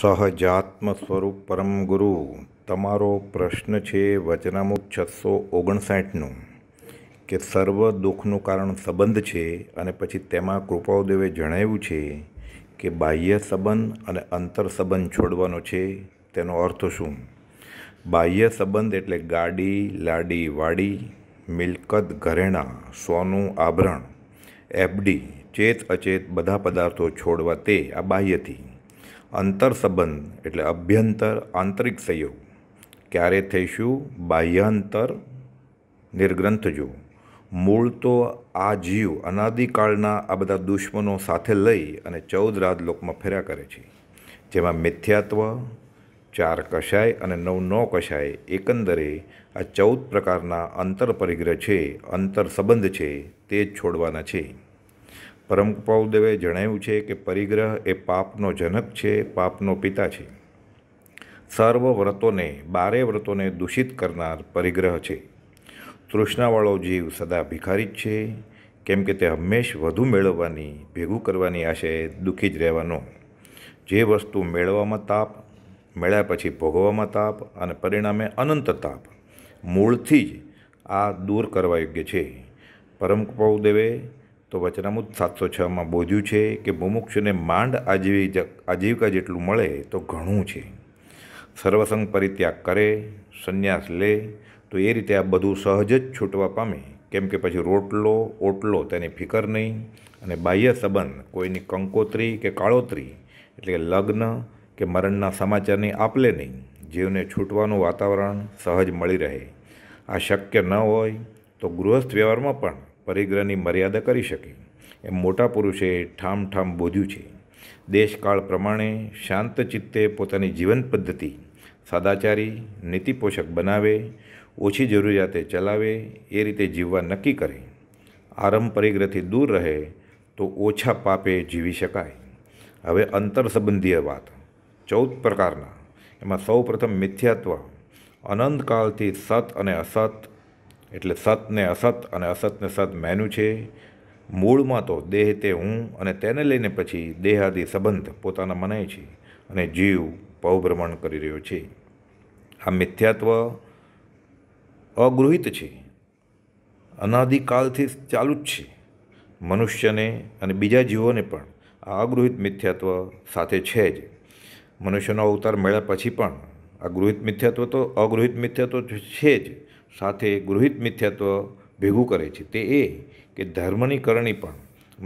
સહજાત્મ સ્વરૂપ પરમ ગુરુ તમારો પ્રશ્ન છે વચનામુક છસો ઓગણસાઠનું કે સર્વ દુઃખનું કારણ સંબંધ છે અને પછી તેમાં કૃપાદેવે જણાવ્યું છે કે બાહ્ય સંબંધ અને અંતર સંબંધ છોડવાનો છે તેનો અર્થ શું બાહ્ય સંબંધ એટલે ગાડી લાડી વાડી મિલકત ઘરેણાં સોનું આભરણ એફડી ચેત અચેત બધા પદાર્થો છોડવા તે આ બાહ્યથી અંતર સંબંધ એટલે અભ્યંતર આંતરિક સંયોગ ક્યારે થઈશું બાહ્યાંતર નિર્ગ્રંથ જો મૂળ તો આ જીવ અનાદિકાળના આ બધા દુશ્મનો સાથે લઈ અને ચૌદ રાજલોકમાં ફેર્યા કરે છે જેમાં મિથ્યાત્વ ચાર કશાય અને નવ નવ કશાય એકંદરે આ ચૌદ પ્રકારના અંતર પરિગ્રહ છે અંતર સંબંધ છે તે જ છોડવાના છે પરમ કૃપાલદેવે જણાવ્યું છે કે પરિગ્રહ એ પાપનો જનક છે પાપનો પિતા છે સર્વ વ્રતોને બારે વ્રતોને દૂષિત કરનાર પરિગ્રહ છે તૃષ્ણાવાળો જીવ સદા ભિખારી જ છે કેમ કે તે હંમેશ વધુ મેળવવાની ભેગું કરવાની આશયે દુઃખી જ રહેવાનો જે વસ્તુ મેળવવામાં તાપ મેળ્યા પછી ભોગવવામાં તાપ અને પરિણામે અનંત તાપ મૂળથી જ આ દૂર કરવા યોગ્ય છે પરમ કૃપાદેવે તો વચનામુદ સાતસો છમાં બોધ્યું છે કે મુમુક્ષુને માંડ આજીવી આજીવિકા જેટલું મળે તો ઘણું છે સર્વસંગ પરિત્યાગ કરે સંન્યાસ લે તો એ રીતે આ બધું સહજ જ છૂટવા પામે કેમ કે પછી રોટલો ઓટલો તેની ફિકર નહીં અને બાહ્ય સંબંધ કોઈની કંકોત્રી કે કાળોત્રી એટલે કે લગ્ન કે મરણના સમાચારની આપલે નહીં જીવને છૂટવાનું વાતાવરણ સહજ મળી રહે આ શક્ય ન હોય તો ગૃહસ્થ વ્યવહારમાં પણ પરિગ્રહની મર્યાદા કરી શકે એમ મોટા પુરુષે ઠામ ઠામ બોધ્યું છે દેશકાળ પ્રમાણે શાંત ચિત્તે પોતાની જીવન પદ્ધતિ સદાચારી નીતિપોષક બનાવે ઓછી જરૂરિયાતે ચલાવે એ રીતે જીવવા નક્કી કરે આરંભ પરિગ્રહથી દૂર રહે તો ઓછા પાપે જીવી શકાય હવે અંતર સંબંધીય વાત ચૌદ પ્રકારના એમાં સૌ પ્રથમ મિથ્યાત્વ અનંતકાળથી સત અને અસત એટલે સતને અસત અને અસતને સત મેનું છે મૂળમાં તો દેહ તે હું અને તેને લઈને પછી દેહાદી સંબંધ પોતાના મનાય છે અને જીવ પૌભ્રમણ કરી રહ્યો છે આ મિથ્યાત્વ અગૃહિત છે અનાદિકાલથી ચાલુ જ છે મનુષ્યને અને બીજા જીવોને પણ આ અગૃહિત મિથ્યાત્વ સાથે છે જ મનુષ્યનો અવતાર મળ્યા પછી પણ આ ગૃહિત મિથ્યાત્વ તો અગૃહિત મિથ્યાત્વ છે જ સાથે ગૃહિત મિથ્યાત્વ ભેગું કરે છે તે એ કે ધર્મની કરણી પણ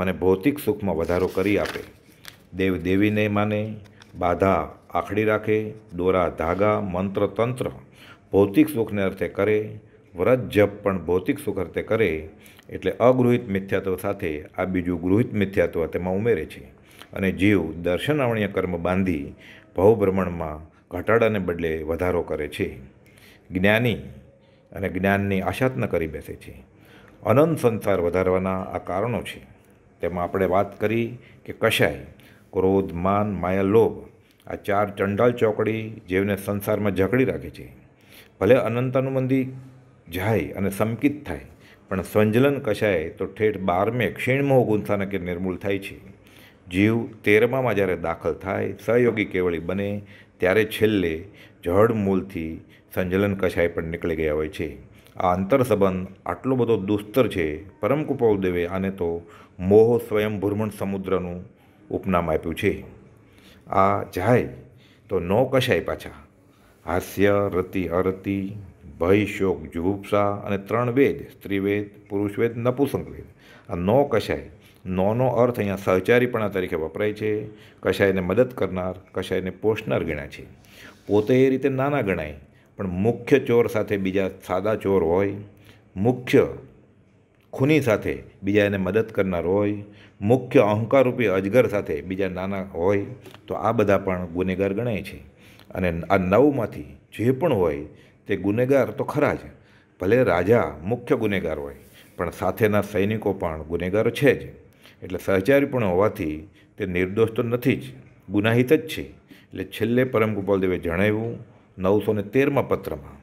મને ભૌતિક સુખમાં વધારો કરી આપે દેવ દેવીને માને બાધા આખડી રાખે દોરા ધાગા મંત્ર તંત્ર ભૌતિક સુખને અર્થે કરે વ્રત જપ પણ ભૌતિક સુખ અર્થે કરે એટલે અગૃહિત મિથ્યાત્વ સાથે આ બીજું ગૃહિત મિથ્યાત્વ તેમાં ઉમેરે છે અને જીવ દર્શનાવણીય કર્મ બાંધી ભવભ્રમણમાં ઘટાડાને બદલે વધારો કરે છે જ્ઞાની અને જ્ઞાનની આશાતન કરી બેસે છે અનંત સંસાર વધારવાના આ કારણો છે તેમાં આપણે વાત કરી કે કશાય ક્રોધ માન માયા લોભ આ ચાર ચંડાલ ચોકડી જેવને સંસારમાં જકડી રાખે છે ભલે અનંતાનુબંધી જાય અને સંકિત થાય પણ સંજલન કશાય તો ઠેઠ બારમે ક્ષીણમો ગુંસાના કે નિર્મૂળ થાય છે જીવ તેરમામાં જ્યારે દાખલ થાય સહયોગી કેવળી બને ત્યારે છેલ્લે જડ મૂળથી સંજલન કશાય પણ નીકળી ગયા હોય છે આ અંતર સંબંધ આટલો બધો દુસ્તર છે પરમકુપાલદેવે આને તો મોહ સ્વયં ભૂર્મણ સમુદ્રનું ઉપનામ આપ્યું છે આ જાય તો ન કશાય પાછા હાસ્ય રતિ અરતિ ભય શોક જુભુપ્સા અને ત્રણ વેદ સ્ત્રીવેદ પુરુષવેદ નપુસંકવેદ આ નો કશાય નોનો અર્થ અહીંયા સહચારીપણા તરીકે વપરાય છે કશાયને મદદ કરનાર કશાયને પોષનાર ગણાય છે પોતે એ રીતે નાના ગણાય પણ મુખ્ય ચોર સાથે બીજા સાદા ચોર હોય મુખ્ય ખૂની સાથે બીજા એને મદદ કરનાર હોય મુખ્ય અહંકારરૂપી અજગર સાથે બીજા નાના હોય તો આ બધા પણ ગુનેગાર ગણાય છે અને આ નવમાંથી જે પણ હોય તે ગુનેગાર તો ખરા જ ભલે રાજા મુખ્ય ગુનેગાર હોય પણ સાથેના સૈનિકો પણ ગુનેગાર છે જ એટલે સહચારી પણ હોવાથી તે નિર્દોષ તો નથી જ ગુનાહિત જ છે એટલે છેલ્લે પરમ ગોપાલદેવે જણાવ્યું નવસો ને તેરમાં પત્રમાં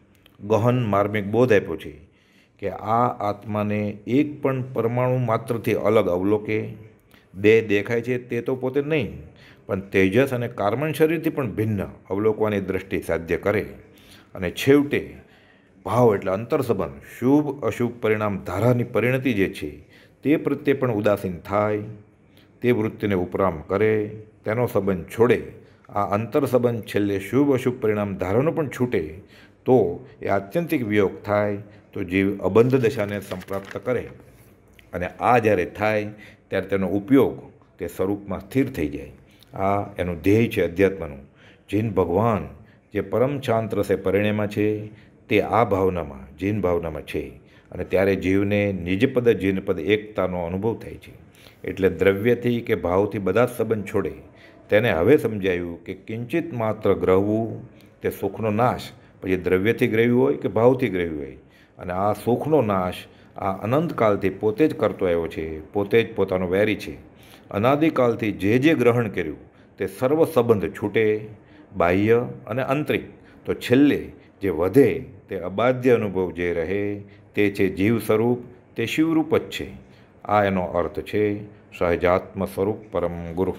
ગહન માર્મિક બોધ આપ્યો છે કે આ આત્માને એક પણ પરમાણુ માત્રથી અલગ અવલોકે દેહ દેખાય છે તે તો પોતે નહીં પણ તેજસ અને કાર્બન શરીરથી પણ ભિન્ન અવલોકવાની દ્રષ્ટિ સાધ્ય કરે અને છેવટે ભાવ એટલે અંતરસંબંધ શુભ અશુભ પરિણામ ધારાની પરિણતિ જે છે તે પ્રત્યે પણ ઉદાસીન થાય તે વૃત્તિને ઉપરામ કરે તેનો સંબંધ છોડે આ અંતર સંબંધ છેલ્લે શુભ અશુભ પરિણામ ધારણો પણ છૂટે તો એ આત્યંતિક વિયોગ થાય તો જીવ અબંધ દશાને સંપ્રાપ્ત કરે અને આ જ્યારે થાય ત્યારે તેનો ઉપયોગ તે સ્વરૂપમાં સ્થિર થઈ જાય આ એનું ધ્યેય છે અધ્યાત્મનું જીન ભગવાન જે પરમ શાંત રસે પરિણેમાં છે તે આ ભાવનામાં જીન ભાવનામાં છે અને ત્યારે જીવને નિજપદ જીનપદ એકતાનો અનુભવ થાય છે એટલે દ્રવ્યથી કે ભાવથી બધા સંબંધ છોડે તેને હવે સમજાયું કે કિંચિત માત્ર ગ્રહવું તે સુખનો નાશ પછી દ્રવ્યથી ગ્રહ્યું હોય કે ભાવથી ગ્રહ્યું હોય અને આ સુખનો નાશ આ અનંતકાલથી પોતે જ કરતો આવ્યો છે પોતે જ પોતાનો વેરી છે અનાદિકાલથી જે જે ગ્રહણ કર્યું તે સર્વ સંબંધ છૂટે બાહ્ય અને આંતરિક તો છેલ્લે જે વધે તે અબાધ્ય અનુભવ જે રહે તે છે જીવ સ્વરૂપ તે શિવરૂપ જ છે આ એનો અર્થ છે સહજાત્મ સ્વરૂપ પરમ ગુરુ